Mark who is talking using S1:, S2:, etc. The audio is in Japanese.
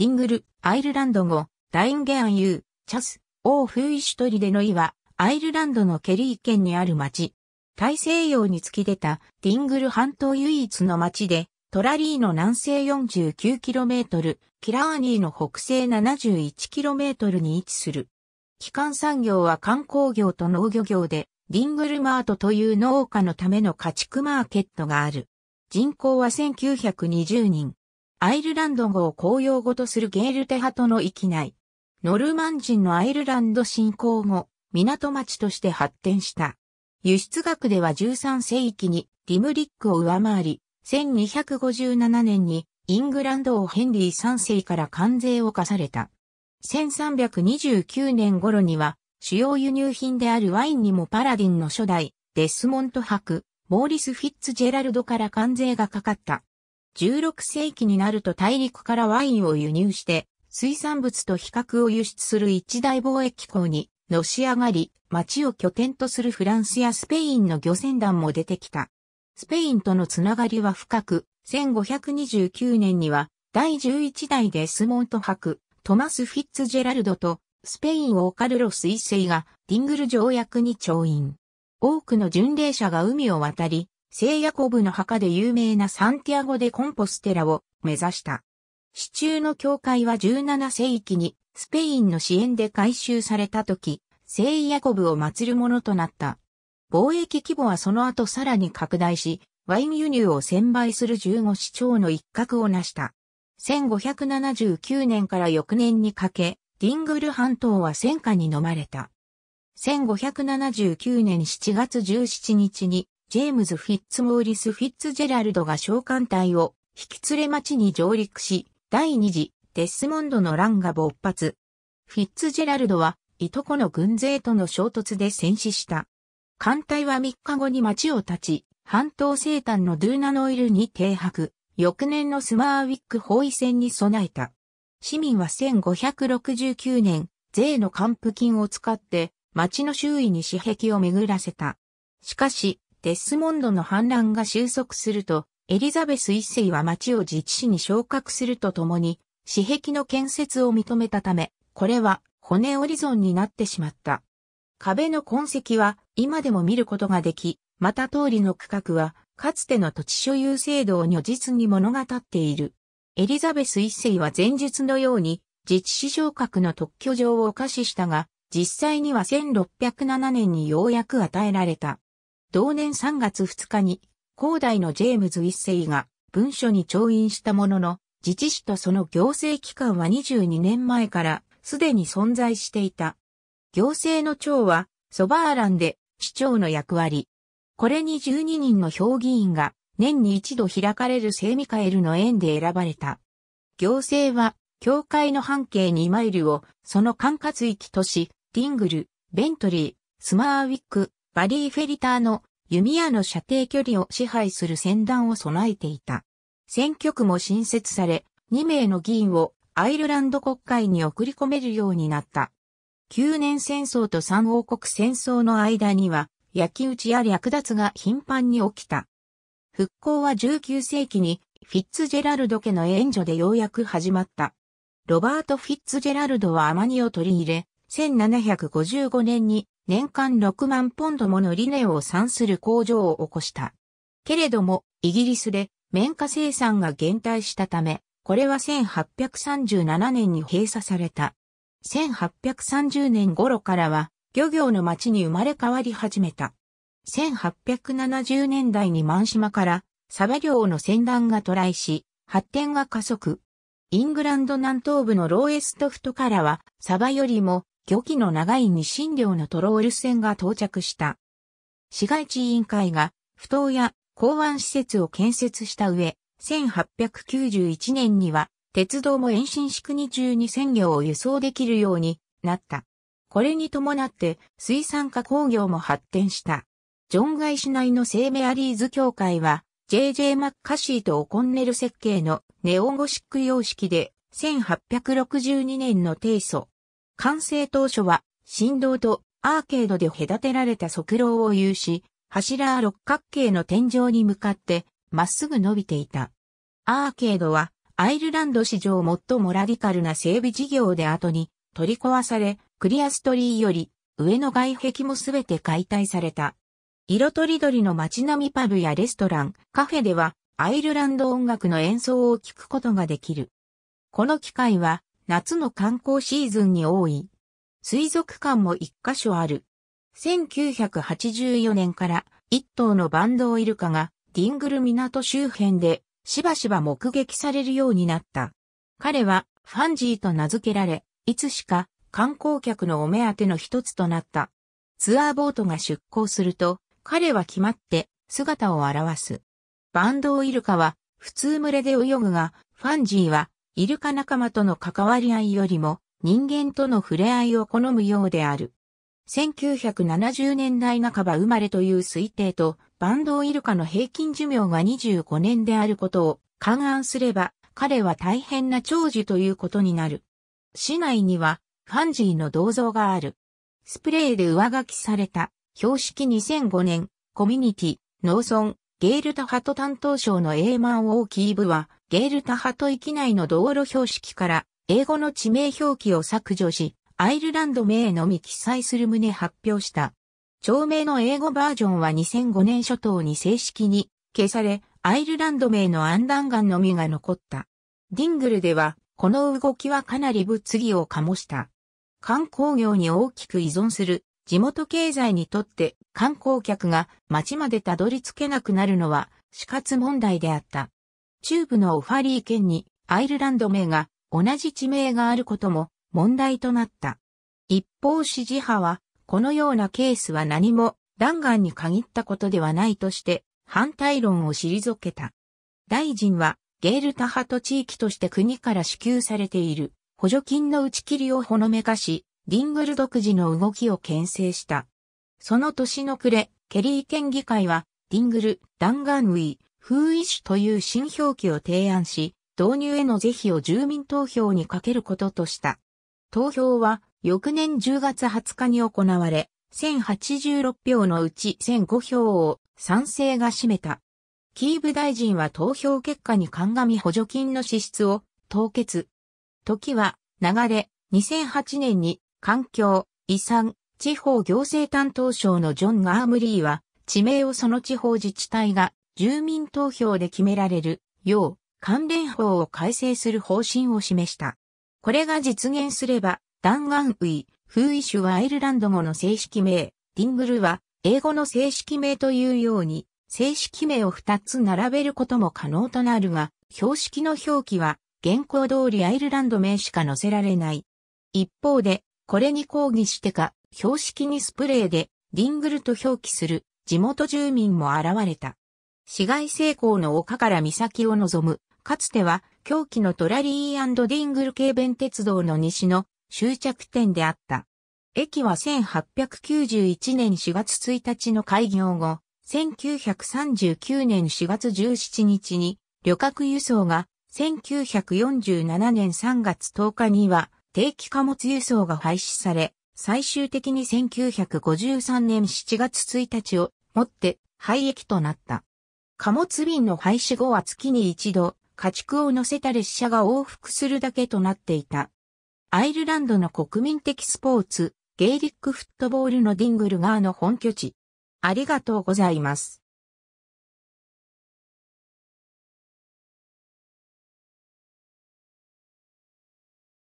S1: ディングル、アイルランド語、ダインゲアンユー、チャス、オーフーイシュトリデのイは、アイルランドのケリー県にある町。大西洋に突き出たディングル半島唯一の町で、トラリーの南西 49km、キラーニーの北西 71km に位置する。基幹産業は観光業と農業業で、ディングルマートという農家のための家畜マーケットがある。人口は1920人。アイルランド語を公用語とするゲールテハトの域内。ノルマン人のアイルランド侵攻後、港町として発展した。輸出額では13世紀にリムリックを上回り、1257年にイングランド王ヘンリー3世から関税を課された。1329年頃には主要輸入品であるワインにもパラディンの初代デスモント博、モーリス・フィッツジェラルドから関税がかかった。16世紀になると大陸からワインを輸入して、水産物と比較を輸出する一大貿易港に、のし上がり、町を拠点とするフランスやスペインの漁船団も出てきた。スペインとのつながりは深く、1529年には、第11代デスモント博、トマス・フィッツジェラルドと、スペインオーカルロス一世が、ディングル条約に調印。多くの巡礼者が海を渡り、聖ヤコブの墓で有名なサンティアゴでコンポステラを目指した。市中の教会は17世紀にスペインの支援で改修された時、聖ヤコブを祀るものとなった。貿易規模はその後さらに拡大し、ワイン輸入を専売する15市町の一角を成した。1579年から翌年にかけ、ディングル半島は戦火に飲まれた。1579年7月17日にジェームズ・フィッツ・モーリス・フィッツジェラルドが召喚隊を引き連れ町に上陸し、第二次デスモンドの乱が勃発。フィッツジェラルドは、いとこの軍勢との衝突で戦死した。艦隊は3日後に町を立ち、半島西端のドゥーナノイルに停泊、翌年のスマーウィック包囲戦に備えた。市民は1569年、税の還付金を使って、町の周囲に私壁を巡らせた。しかし、デスモンドの反乱が収束すると、エリザベス一世は町を自治市に昇格するとともに、私壁の建設を認めたため、これは骨折り損になってしまった。壁の痕跡は今でも見ることができ、また通りの区画はかつての土地所有制度を如実に物語っている。エリザベス一世は前述のように自治市昇格の特許状を可視したが、実際には1607年にようやく与えられた。同年3月2日に、広大のジェームズ一世が文書に調印したものの、自治市とその行政機関は22年前からすでに存在していた。行政の長は、ソバーランで市長の役割。これに12人の評議員が年に一度開かれるセミカエルの縁で選ばれた。行政は、教会の半径2マイルをその管轄域とし、ィングル、ベントリー、スマーウィック、バリー・フェリターの弓矢の射程距離を支配する戦団を備えていた。選挙区も新設され、2名の議員をアイルランド国会に送り込めるようになった。9年戦争と三王国戦争の間には、焼き討ちや略奪が頻繁に起きた。復興は19世紀にフィッツジェラルド家の援助でようやく始まった。ロバート・フィッツジェラルドはアマニを取り入れ、1755年に年間6万ポンドものリネを産する工場を起こした。けれども、イギリスで綿花生産が減退したため、これは1837年に閉鎖された。1830年頃からは漁業の町に生まれ変わり始めた。1870年代に満島からサバ漁の船団が渡来し、発展が加速。イングランド南東部のローエストフトからは、サバよりも漁期の長い日清漁のトロール船が到着した。市街地委員会が、不当や港湾施設を建設した上、1891年には、鉄道も延伸し国中に鮮魚を輸送できるようになった。これに伴って、水産加工業も発展した。ジョンガイ市内の聖メアリーズ協会は、JJ マッカシーとオコンネル設計のネオンゴシック様式で1862年の提訴、完成当初は、振動とアーケードで隔てられた側廊を有し、柱六角形の天井に向かって、まっすぐ伸びていた。アーケードは、アイルランド史上最もラディカルな整備事業で後に、取り壊され、クリアストリーより、上の外壁もすべて解体された。色とりどりの街並みパブやレストラン、カフェでは、アイルランド音楽の演奏を聴くことができる。この機械は、夏の観光シーズンに多い。水族館も一箇所ある。1984年から一頭のバンドウイルカがディングル港周辺でしばしば目撃されるようになった。彼はファンジーと名付けられ、いつしか観光客のお目当ての一つとなった。ツアーボートが出港すると、彼は決まって姿を現す。バンドウイルカは普通群れで泳ぐが、ファンジーはイルカ仲間との関わり合いよりも人間との触れ合いを好むようである。1970年代半ば生まれという推定と、バンドウイルカの平均寿命が25年であることを勘案すれば、彼は大変な長寿ということになる。市内には、ファンジーの銅像がある。スプレーで上書きされた、標識2005年、コミュニティ、農村、ゲールタハト担当省のエーマン・オーキーブは、ゲールタハト域内の道路標識から英語の地名表記を削除し、アイルランド名のみ記載する旨発表した。町名の英語バージョンは2005年初頭に正式に消され、アイルランド名のアンダンガンのみが残った。ディングルでは、この動きはかなり物議を醸した。観光業に大きく依存する地元経済にとって観光客が街までたどり着けなくなるのは死活問題であった。中部のオファリー県にアイルランド名が同じ地名があることも問題となった。一方支持派は、このようなケースは何も弾丸に限ったことではないとして、反対論を退けた。大臣は、ゲールタ派と地域として国から支給されている補助金の打ち切りをほのめかし、ディングル独自の動きを牽制した。その年の暮れ、ケリー県議会は、ディングル、弾丸ウィー、風衣種という新表記を提案し、導入への是非を住民投票にかけることとした。投票は翌年10月20日に行われ、1086票のうち1005票を賛成が占めた。キーブ大臣は投票結果に鑑み補助金の支出を凍結。時は流れ2008年に環境、遺産、地方行政担当省のジョン・ガームリーは地名をその地方自治体が住民投票で決められるよう関連法を改正する方針を示した。これが実現すれば、弾丸ウ風イシュはアイルランド語の正式名、ディングルは英語の正式名というように、正式名を2つ並べることも可能となるが、標識の表記は現行通りアイルランド名しか載せられない。一方で、これに抗議してか、標識にスプレーで、ディングルと表記する地元住民も現れた。市街成功の丘から岬を望む、かつては、狂気のトラリーディングル軽便鉄道の西の終着点であった。駅は1891年4月1日の開業後、1939年4月17日に旅客輸送が、1947年3月10日には定期貨物輸送が廃止され、最終的に1953年7月1日をもって廃駅となった。貨物便の廃止後は月に一度、家畜を乗せた列車が往復するだけとなっていた。アイルランドの国民的スポーツ、ゲイリックフットボールのディングルガーの本拠地。ありがとうございます。